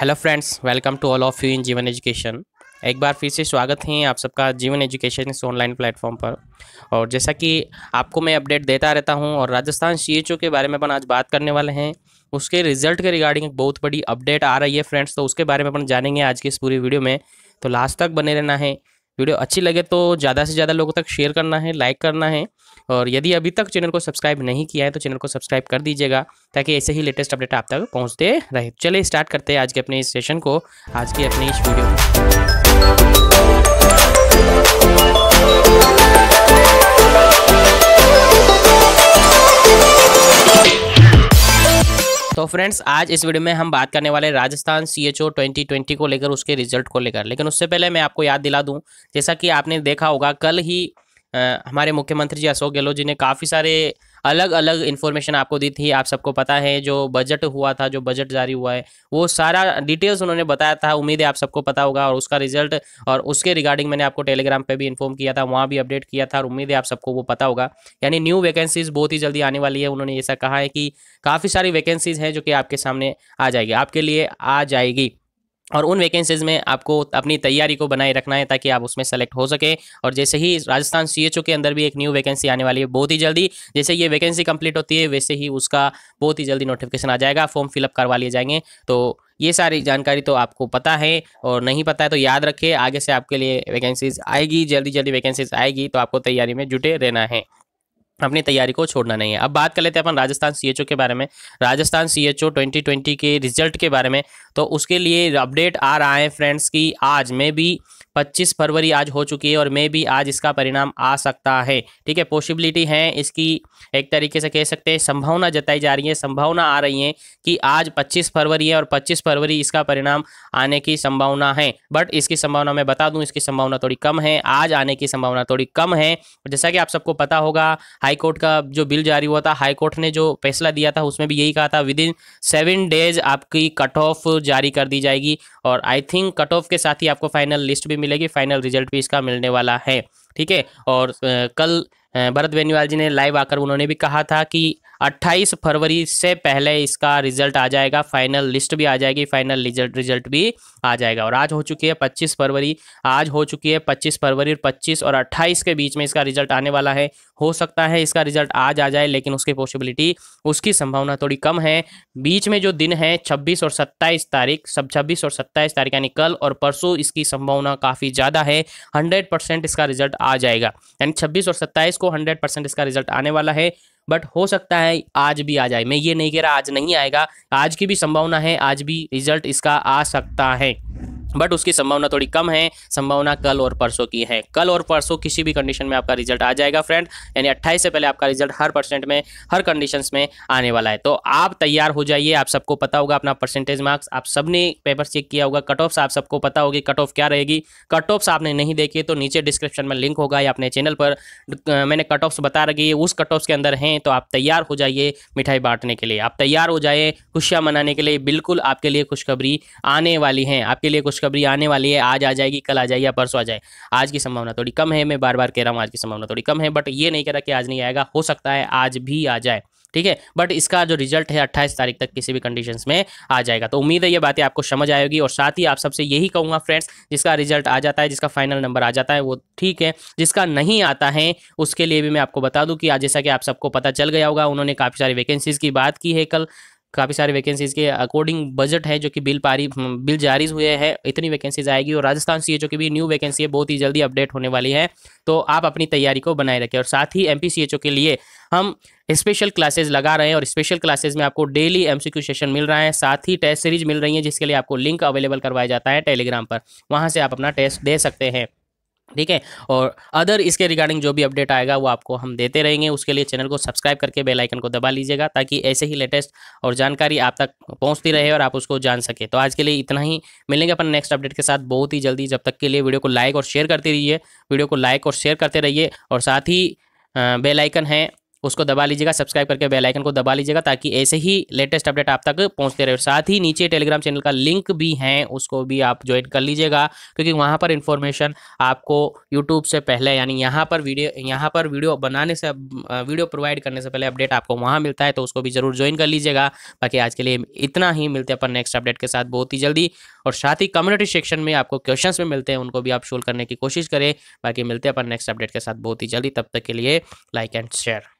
hello friends welcome to all of you in Jeevan education एक बार फिर से स्वागत है आप सबका जीवन एजुकेशन इस ऑनलाइन प्लेटफॉर्म पर और जैसा कि आपको मैं अपडेट देता रहता हूं और राजस्थान सी के बारे में अपन आज बात करने वाले हैं उसके रिजल्ट के रिगार्डिंग एक बहुत बड़ी अपडेट आ रही है फ्रेंड्स तो उसके बारे में अपन जानेंगे आज की इस पूरी वीडियो में तो लास्ट तक बने रहना है वीडियो अच्छी लगे तो ज़्यादा से ज़्यादा लोगों तक शेयर करना है लाइक करना है और यदि अभी तक चैनल को सब्सक्राइब नहीं किया है तो चैनल को सब्सक्राइब कर दीजिएगा ताकि ऐसे ही लेटेस्ट अपडेट आप तक पहुँचते रहे चलिए स्टार्ट करते हैं आज के अपने इस सेशन को आज की अपनी इस वीडियो को फ्रेंड्स आज इस वीडियो में हम बात करने वाले Rajasthan C H O twenty twenty को लेकर उसके रिजल्ट को लेकर लेकिन उससे पहले मैं आपको याद दिला दूं जैसा कि आपने देखा होगा कल ही आ, हमारे मुख्यमंत्री जी अशोक गहलोत जी ने काफ़ी सारे अलग अलग इन्फॉर्मेशन आपको दी थी आप सबको पता है जो बजट हुआ था जो बजट जारी हुआ है वो सारा डिटेल्स उन्होंने बताया था उम्मीद है आप सबको पता होगा और उसका रिजल्ट और उसके रिगार्डिंग मैंने आपको टेलीग्राम पर भी इन्फॉर्म किया था वहाँ भी अपडेट किया था और उम्मीद है आप सबको वो पता होगा यानी न्यू वैकेंसीज बहुत ही जल्दी आने वाली है उन्होंने ऐसा कहा है कि काफ़ी सारी वैकेंसीज हैं जो कि आपके सामने आ जाएगी आपके लिए आ जाएगी और उन वैकेंसीज में आपको अपनी तैयारी को बनाए रखना है ताकि आप उसमें सेलेक्ट हो सके और जैसे ही राजस्थान सीएचओ के अंदर भी एक न्यू वैकेंसी आने वाली है बहुत ही जल्दी जैसे ये वैकेंसी कंप्लीट होती है वैसे ही उसका बहुत ही जल्दी नोटिफिकेशन आ जाएगा फॉर्म फिलअप करवा लिए जाएंगे तो ये सारी जानकारी तो आपको पता है और नहीं पता है तो याद रखिए आगे से आपके लिए वैकेंसीज आएगी जल्दी जल्दी वैकेंसीज आएगी तो आपको तैयारी में जुटे रहना है अपनी तैयारी को छोड़ना नहीं है अब बात कर लेते हैं अपन राजस्थान सीएचओ के बारे में राजस्थान सीएचओ 2020 के रिजल्ट के बारे में तो उसके लिए अपडेट आ रहा है फ्रेंड्स कि आज मे भी 25 फरवरी आज हो चुकी है और मे भी आज इसका परिणाम आ सकता है ठीक है पॉसिबिलिटी है इसकी एक तरीके से कह सकते हैं संभावना जताई जा रही है संभावना आ रही है कि आज 25 फरवरी है और 25 फरवरी इसका परिणाम आने की संभावना है बट इसकी संभावना मैं बता दूं इसकी संभावना थोड़ी कम है आज आने की संभावना थोड़ी कम है जैसा कि आप सबको पता होगा हाईकोर्ट का जो बिल जारी हुआ था हाईकोर्ट ने जो फैसला दिया था उसमें भी यही कहा था विद इन सेवन डेज आपकी कट ऑफ जारी कर दी जाएगी और आई थिंक कट ऑफ के साथ ही आपको फाइनल लिस्ट भी मिलेगी फाइनल रिजल्ट भी इसका मिलने वाला है ठीक है और कल भरत बेनीवाल जी ने लाइव आकर उन्होंने भी कहा था कि 28 फरवरी से पहले इसका रिजल्ट आ जाएगा फाइनल लिस्ट भी आ जाएगी फाइनल रिजल्ट रिजल्ट भी आ जाएगा और आज हो चुकी है 25 फरवरी आज हो चुकी है 25 फरवरी और 25 और 28 के बीच में इसका रिजल्ट आने वाला है हो सकता है इसका रिजल्ट आज आ जाए लेकिन उसकी पॉसिबिलिटी उसकी संभावना थोड़ी कम है बीच में जो दिन है छब्बीस और सत्ताईस तारीख सब छब्बीस और सत्ताईस तारीख यानी कल और परसों इसकी संभावना काफ़ी ज़्यादा है हंड्रेड इसका रिजल्ट आ जाएगा यानी छब्बीस और सत्ताईस को हंड्रेड इसका रिजल्ट आने वाला है बट हो सकता है आज भी आ जाए मैं ये नहीं कह रहा आज नहीं आएगा आज की भी संभावना है आज भी रिजल्ट इसका आ सकता है बट उसकी संभावना थोड़ी कम है संभावना कल और परसों की है कल और परसों किसी भी कंडीशन में आपका रिजल्ट आ जाएगा फ्रेंड यानी 28 से पहले आपका रिजल्ट हर परसेंट में हर कंडीशंस में आने वाला है तो आप तैयार हो जाइए आप सबको पता होगा अपना परसेंटेज मार्क्स आप सबने पेपर चेक किया होगा कट ऑफ्स आप सबको पता होगी कट ऑफ क्या रहेगी कट ऑफ्स आपने नहीं देखी तो नीचे डिस्क्रिप्शन में लिंक होगा या अपने चैनल पर मैंने कट ऑफ्स बता रखी है उस कट ऑफ्स के अंदर हैं तो आप तैयार हो जाइए मिठाई बांटने के लिए आप तैयार हो जाइए खुशियाँ मनाने के लिए बिल्कुल आपके लिए खुशखबरी आने वाली हैं आपके लिए खुश खुशखबरी आने वाली है आज आ जाएगी कल आ जाएगी या परसों आ जाए आज की संभावना थोड़ी कम है मैं बार बार कह रहा हूँ आज की संभावना थोड़ी कम है बट ये नहीं कह रहा कि आज नहीं आएगा हो सकता है आज भी आ जाए ठीक है बट इसका जो रिजल्ट है अट्ठाईस तारीख तक किसी भी कंडीशन में आ जाएगा तो उम्मीद है ये बातें आपको समझ आएगी और साथ ही आप सबसे यही कहूँगा फ्रेंड्स जिसका रिजल्ट आ जाता है जिसका फाइनल नंबर आ जाता है वो ठीक है जिसका नहीं आता है उसके लिए भी मैं आपको बता दूँ कि आज जैसा कि आप सबको पता चल गया होगा उन्होंने काफ़ी सारी वैकेंसीज की बात की है कल काफ़ी सारे वैकेंसीज़ के अकॉर्डिंग बजट है जो कि बिल पारी बिल हम्म, जारी हुए हैं इतनी वैकेंसीज आएगी और राजस्थान सी की भी न्यू वैकेंसी है बहुत ही जल्दी अपडेट होने वाली है तो आप अपनी तैयारी को बनाए रखें और साथ ही एम के लिए हम स्पेशल क्लासेस लगा रहे हैं और स्पेशल क्लासेस में आपको डेली एमसीक्यू सेशन मिल रहा है साथ ही टेस्ट सीरीज मिल रही है जिसके लिए आपको लिंक अवेलेबल करवाया जाता है टेलीग्राम पर वहाँ से आप अपना टेस्ट दे सकते हैं ठीक है और अदर इसके रिगार्डिंग जो भी अपडेट आएगा वो आपको हम देते रहेंगे उसके लिए चैनल को सब्सक्राइब करके बेल आइकन को दबा लीजिएगा ताकि ऐसे ही लेटेस्ट और जानकारी आप तक पहुंचती रहे और आप उसको जान सके तो आज के लिए इतना ही मिलेंगे अपन नेक्स्ट अपडेट के साथ बहुत ही जल्दी जब तक के लिए वीडियो को लाइक और शेयर करते रहिए वीडियो को लाइक और शेयर करते रहिए और साथ ही बेलाइकन है उसको दबा लीजिएगा सब्सक्राइब करके बेल आइकन को दबा लीजिएगा ताकि ऐसे ही लेटेस्ट अपडेट आप तक पहुंचते रहे साथ ही नीचे टेलीग्राम चैनल का लिंक भी है उसको भी आप ज्वाइन कर लीजिएगा क्योंकि वहाँ पर इंफॉर्मेशन आपको यूट्यूब से पहले यानी यहाँ पर वीडियो यहाँ पर वीडियो बनाने से वीडियो प्रोवाइड करने से पहले अपडेट आपको वहाँ मिलता है तो उसको भी ज़रूर ज्वाइन कर लीजिएगा बाकी आज के लिए इतना ही मिलते हैं अपन नेक्स्ट अपडेट के साथ बहुत ही जल्दी और साथ ही कम्युनिटी सेक्शन में आपको क्वेश्चन में मिलते हैं उनको भी आप शोल करने की कोशिश करें बाकी मिलते हैं अपन नेक्स्ट अपडेट के साथ बहुत ही जल्दी तब तक के लिए लाइक एंड शेयर